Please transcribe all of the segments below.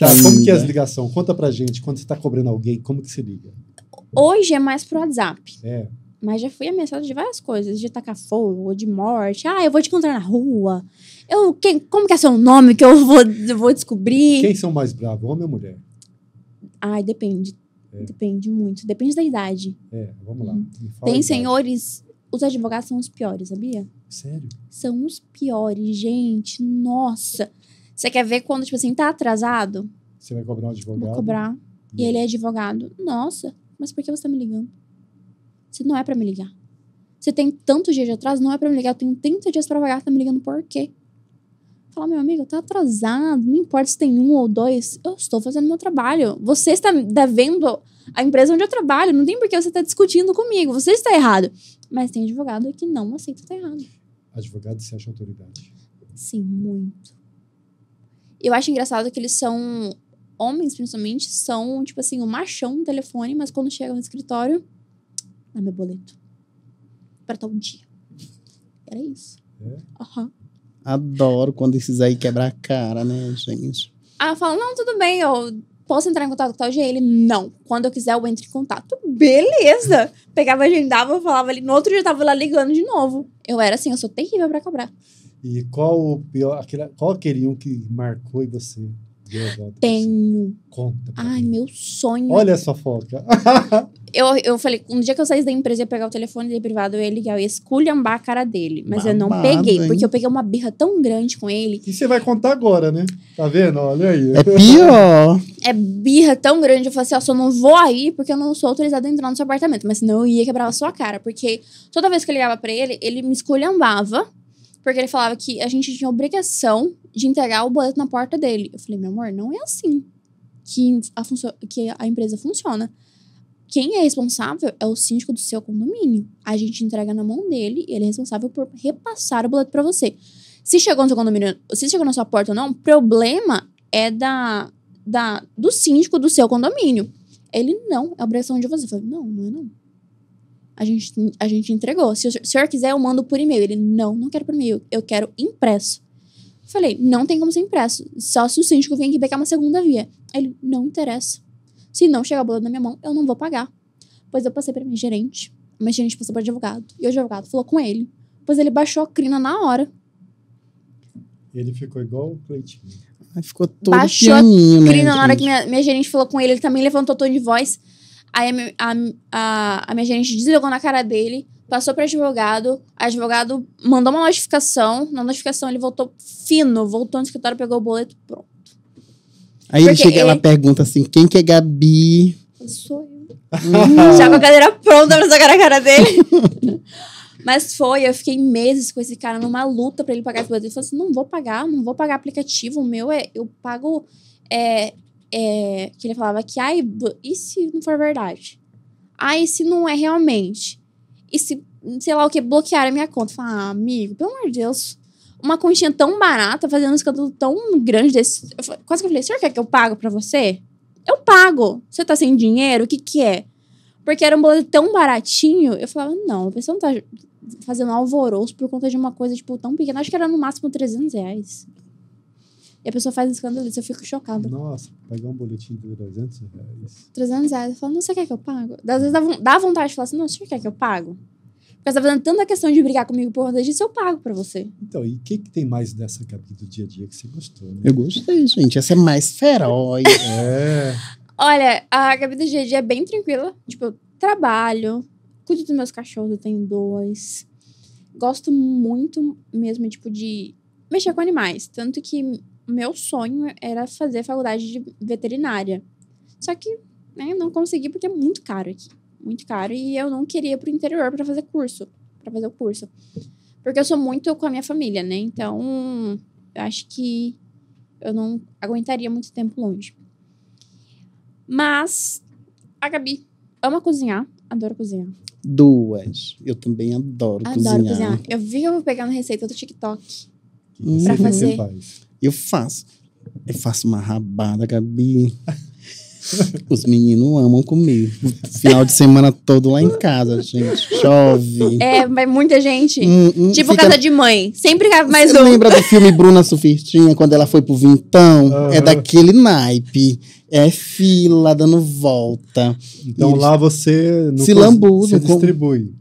Tá como que é as ligações? Conta pra gente, quando você está cobrando alguém, como que se liga? Hoje é mais pro WhatsApp. É. Mas já fui ameaçada de várias coisas, de tacar fogo, de morte. Ah, eu vou te encontrar na rua. Eu, quem, como que é seu nome que eu vou, eu vou descobrir? Quem são mais bravos, homem ou mulher? Ai, depende. É. Depende muito. Depende da idade. É, vamos lá. Uhum. Tem senhores... Os advogados são os piores, sabia? Sério? São os piores, gente. Nossa. Você quer ver quando, tipo assim, tá atrasado? Você vai cobrar um advogado? Vou cobrar. E, e ele é advogado. Nossa, mas por que você tá me ligando? Você não é para me ligar. Você tem tantos dias de atraso, não é para me ligar. Eu tenho 30 dias para pagar, tá me ligando por quê? Fala, meu amigo, tá atrasado. Não importa se tem um ou dois. Eu estou fazendo meu trabalho. Você está devendo a empresa onde eu trabalho. Não tem por que você estar tá discutindo comigo. Você está errado. Mas tem advogado que não aceita estar tá errado. Advogado se acha autoridade. Sim, muito. Eu acho engraçado que eles são. Homens, principalmente, são, tipo assim, o um machão no telefone, mas quando chegam no escritório. é meu boleto. Para tal dia. Era isso. É? Uhum. Adoro quando esses aí quebrar a cara, né, gente? Ah, fala, não, tudo bem, eu posso entrar em contato com tal dia? Ele, não. Quando eu quiser, eu entro em contato. Beleza! Pegava, agendava, falava ali. No outro dia, eu tava lá ligando de novo. Eu era assim, eu sou terrível para cobrar. E qual o pior, aquele, qual aquele um que marcou e você tenho. Conta. Ai, mim. meu sonho. Olha essa foca. eu, eu falei, um dia que eu saí da empresa, ia pegar o telefone dele privado, eu ia ligar, eu ia esculhambar a cara dele. Mas eu não peguei, hein? porque eu peguei uma birra tão grande com ele. E você vai contar agora, né? Tá vendo? Olha aí. É pior. É birra tão grande. Eu falei assim, ó, só não vou aí porque eu não sou autorizada a entrar no seu apartamento. Mas senão eu ia quebrar a sua cara. Porque toda vez que eu ligava pra ele, ele me esculhambava porque ele falava que a gente tinha obrigação de entregar o boleto na porta dele. Eu falei, meu amor, não é assim que a, que a empresa funciona. Quem é responsável é o síndico do seu condomínio. A gente entrega na mão dele e ele é responsável por repassar o boleto para você. Se chegou no seu condomínio, se chegou na sua porta ou não, problema é da, da do síndico do seu condomínio. Ele não, é obrigação de você. Eu falei, não, não é não a gente, a gente entregou. Se o senhor quiser, eu mando por e-mail. Ele, não, não quero por e-mail, eu quero impresso. Falei, não tem como ser impresso, só se o síndico vem aqui pegar uma segunda via. Ele, não interessa. Se não chegar a boleto na minha mão, eu não vou pagar. Pois eu passei para minha gerente, minha gerente passou para advogado, e o advogado falou com ele. Pois ele baixou a crina na hora. Ele ficou igual o Cleitinho. Ficou todo Baixou pianinho, a né, crina né? na hora que minha, minha gerente falou com ele, ele também levantou o tom de voz. Aí a, a, a minha gerente desligou na cara dele, passou para advogado, advogado mandou uma notificação, na notificação ele voltou fino, voltou no escritório, pegou o boleto, pronto. Aí Porque ele chega, e ela pergunta assim, quem que é Gabi? sou eu. Já com a cadeira pronta pra sacar a cara dele. Mas foi, eu fiquei meses com esse cara numa luta para ele pagar as boleto. Ele falou assim: não vou pagar, não vou pagar aplicativo, o meu é. Eu pago é, é, que ele falava que, ai, e se não for verdade? Ai, se não é realmente? E se, sei lá o que, bloquear a minha conta? Falar, ah, amigo, pelo amor de Deus, uma continha tão barata, fazendo um escândalo tão grande desse. Eu, quase que eu falei, senhor quer que eu pago pra você? Eu pago. Você tá sem dinheiro? O que que é? Porque era um boleto tão baratinho, eu falava, não, a pessoa não tá fazendo alvoroço por conta de uma coisa, tipo, tão pequena. Acho que era no máximo 300 reais. E a pessoa faz um escândalo disso, eu fico chocada. Nossa, pagar um boletim de 300 reais. 300 reais. Eu falo, não, você quer que eu pago? Às vezes dá, dá vontade de falar assim, não, você quer que eu pago? Porque você tá fazendo tanta questão de brigar comigo por conta disso, eu pago pra você. Então, e o que, que tem mais nessa cabine do dia a dia que você gostou, né? Eu gostei, gente. Essa é mais feroz. é. Olha, a cabine do dia a dia é bem tranquila. Tipo, eu trabalho, cuido dos meus cachorros, eu tenho dois. Gosto muito mesmo, tipo, de mexer com animais. Tanto que meu sonho era fazer faculdade de veterinária. Só que, né, não consegui porque é muito caro aqui. Muito caro. E eu não queria ir pro interior para fazer curso. para fazer o curso. Porque eu sou muito com a minha família, né? Então, eu acho que eu não aguentaria muito tempo longe. Mas a Gabi ama cozinhar, adoro cozinhar. Duas. Eu também adoro, adoro cozinhar. Adoro cozinhar. Eu vi que eu vou pegar uma receita do TikTok hum, pra fazer. Faz? Eu faço. Eu faço uma rabada, Gabi. Os meninos amam comigo. Final de semana todo lá em casa, gente. Chove. É, mas muita gente. Hum, hum, tipo fica... casa de mãe. Sempre mais Você um. lembra do filme Bruna Sufirtinha, quando ela foi pro Vintão? Uhum. É daquele naipe. É fila dando volta. Então Eles... lá você... se cons... lambuza. Você distribui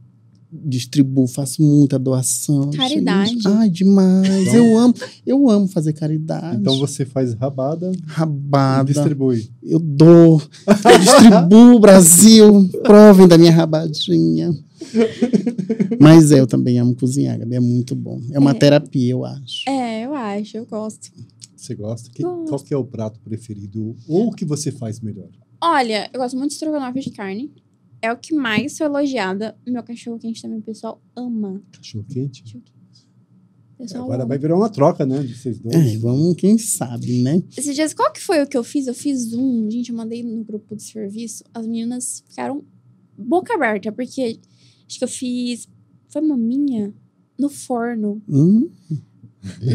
distribuo, faço muita doação. Caridade. Gente. Ai, demais. Então, eu amo, eu amo fazer caridade. Então você faz rabada. Rabada. E distribui. Eu dou. Eu distribuo, Brasil. Provem da minha rabadinha. Mas é, eu também amo cozinhar, Gabi. É muito bom. É uma é. terapia, eu acho. É, eu acho. Eu gosto. Você gosta? Que, qual que é o prato preferido? Ou o que você faz melhor? Olha, eu gosto muito de estrogonofe de carne é o que mais foi elogiada. Meu cachorro quente também, o pessoal ama. Cachorro quente? É, pessoal Agora ama. vai virar uma troca, né? De vocês dois. É, vamos, quem sabe, né? Esses dias, qual que foi o que eu fiz? Eu fiz um, gente, eu mandei no grupo do serviço. As meninas ficaram boca aberta, porque acho que eu fiz. Foi maminha? No forno. Hum.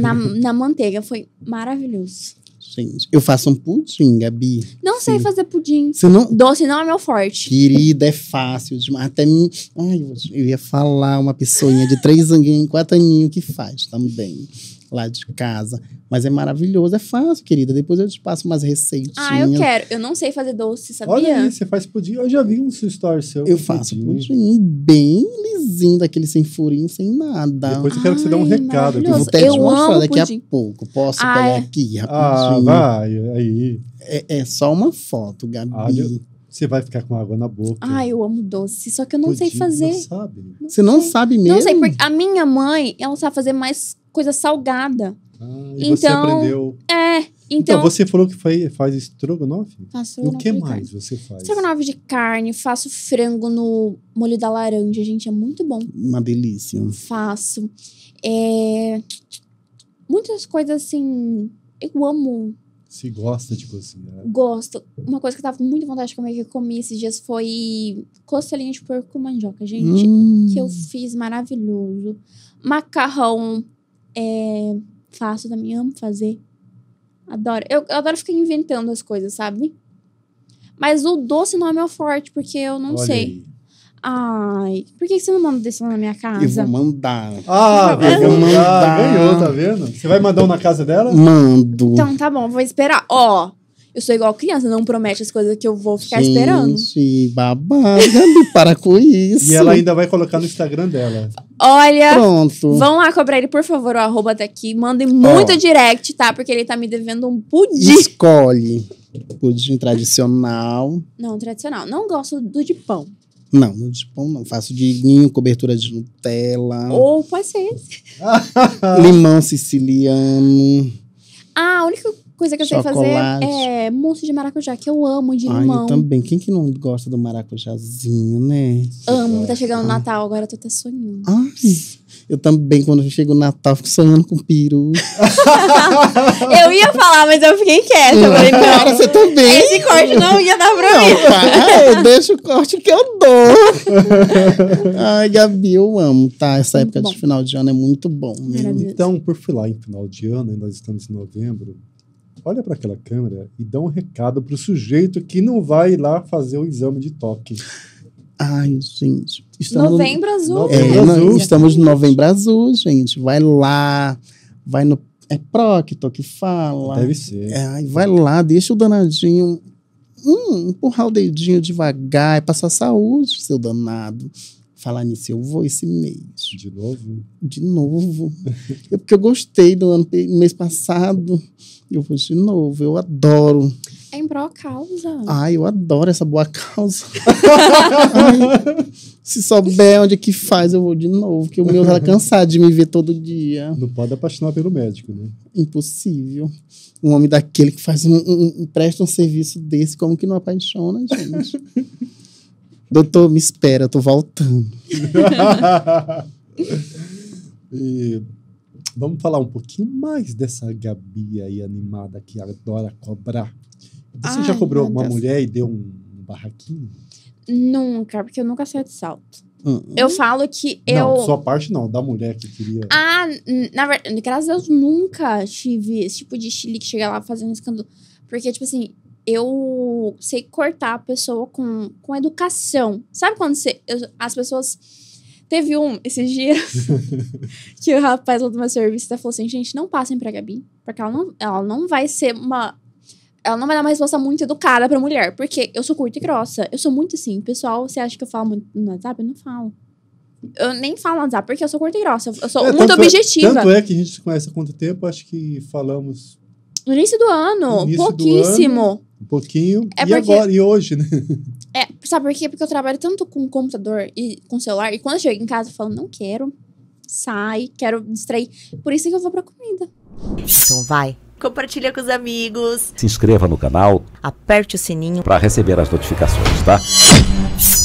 Na, na manteiga. Foi maravilhoso gente. Eu faço um pudim, Gabi. Não sei fazer pudim. Você não... Doce não é meu forte. Querida, é fácil demais. Até mim. Ai, eu ia falar uma pessoinha de três anguinhos, quatro aninhos que faz também lá de casa. Mas é maravilhoso, é fácil, querida. Depois eu te passo umas receitinhas. Ah, eu quero. Eu não sei fazer doce, sabia? Olha aí, você faz pudim. Eu já vi um story seu. Eu faço pudim. bem lisinho, daquele sem furinho, sem nada. Depois eu quero Ai, que você dê um recado. Eu vou até eu te mostrar daqui pudim. a pouco. Posso ah, pegar é? aqui rapidinho? Ah, vai, aí. É, é só uma foto, Gabi. Ah, eu... Você vai ficar com água na boca. Ah, eu amo doce, só que eu não pudim, sei fazer. Não sabe. Você não sabe mesmo? Não sei, porque a minha mãe, ela não sabe fazer mais coisa salgada. Ah, e então, você aprendeu. É. Então, então, você falou que faz, faz estrogonofe? Faço e o que mais carne. você faz? Estrogonofe de carne, faço frango no molho da laranja, gente, é muito bom. Uma delícia. Faço. É... Muitas coisas assim. Eu amo se gosta de cozinhar. Gosto. Uma coisa que eu tava com muita vontade de comer, que eu comi esses dias, foi costelinha de porco com mandioca, gente. Hum. Que eu fiz maravilhoso. Macarrão é, faço também, amo fazer. Adoro. Eu, eu, adoro ficar inventando as coisas, sabe? Mas o doce não é meu forte, porque eu não Olha sei. Aí. Ai, por que você não manda desse lá na minha casa? Eu vou mandar. Ah, eu vou ah, mandar. Ganhou, tá vendo? Você vai mandar um na casa dela? Mando. Então tá bom, vou esperar. Ó, eu sou igual criança, não promete as coisas que eu vou ficar Gente, esperando. Gente, babada, para com isso. E ela ainda vai colocar no Instagram dela. Olha, Pronto. vão lá cobrar ele, por favor, o arroba tá aqui. Mandem muito oh. direct, tá? Porque ele tá me devendo um pudim. Escolhe. Pudim tradicional. Não, tradicional. Não gosto do de pão. Não, no de pão não. Faço de ninho, cobertura de Nutella. Ou oh, pode ser esse. Limão siciliano. Ah, a única coisa que eu Chocolate. sei fazer é mousse de maracujá, que eu amo de limão. Ai, eu também. Quem que não gosta do maracujazinho, né? Amo, tá chegando o Natal, agora eu tô até sonhando. Ai. Eu também, quando chega o Natal, fico sonhando com peru. eu ia falar, mas eu fiquei quieta. Eu falei, Cara, você também. Esse corte não ia dar pra não, mim. eu é, deixo o corte que eu dou. Ai, Gabi, eu amo, tá? Essa muito época bom. de final de ano é muito bom. Maravilha. Então, por falar em final de ano, e nós estamos em novembro, olha para aquela câmera e dá um recado pro sujeito que não vai lá fazer o exame de toque. Ai, gente. Estamos... Novembro Azul. É, novembro Estamos no Novembro Azul, gente. Vai lá, vai no. É Proctor que fala. Deve ser. É, vai lá, deixa o danadinho. Hum, empurrar o dedinho devagar e passar saúde, seu danado. Falar nisso, eu vou esse mês. De novo? De novo. é porque eu gostei do ano, mês passado. Eu vou de novo, eu adoro. É em pró causa. Ai, eu adoro essa boa causa. Ai, se souber onde é que faz, eu vou de novo, porque o meu tá cansado de me ver todo dia. Não pode apaixonar pelo médico, né? Impossível. Um homem daquele que faz um, um, um presta um serviço desse, como que não apaixona, gente? Doutor, me espera, eu tô voltando. e vamos falar um pouquinho mais dessa Gabi aí animada que adora cobrar. Você Ai, já cobrou uma Deus. mulher e deu um barraquinho? Nunca, porque eu nunca saio de salto. Uhum. Eu falo que não, eu. Sua parte não, da mulher que queria. Ah, na verdade, graças a Deus, nunca tive esse tipo de chile que chega lá fazendo escândalo. Porque, tipo assim, eu sei cortar a pessoa com, com educação. Sabe quando você, eu, as pessoas. Teve um esses dias que o rapaz lá do meu serviço falou assim: gente, não passem pra Gabi, porque ela não, ela não vai ser uma. Ela não vai dar uma resposta muito educada pra mulher, porque eu sou curta e grossa. Eu sou muito assim. Pessoal, você acha que eu falo muito no WhatsApp? Eu não falo. Eu nem falo no WhatsApp, porque eu sou curta e grossa. Eu sou é, muito tanto é, objetiva. É, tanto é que a gente se conhece há quanto tempo, acho que falamos no início do ano. No início pouquíssimo. Do ano, um pouquinho. É e porque... agora? E hoje, né? É, sabe por quê? Porque eu trabalho tanto com computador e com celular. E quando eu chego em casa, eu falo, não quero. Sai, quero distrair. Por isso que eu vou pra comida. Então vai. Compartilha com os amigos. Se inscreva no canal. Aperte o sininho. para receber as notificações, tá?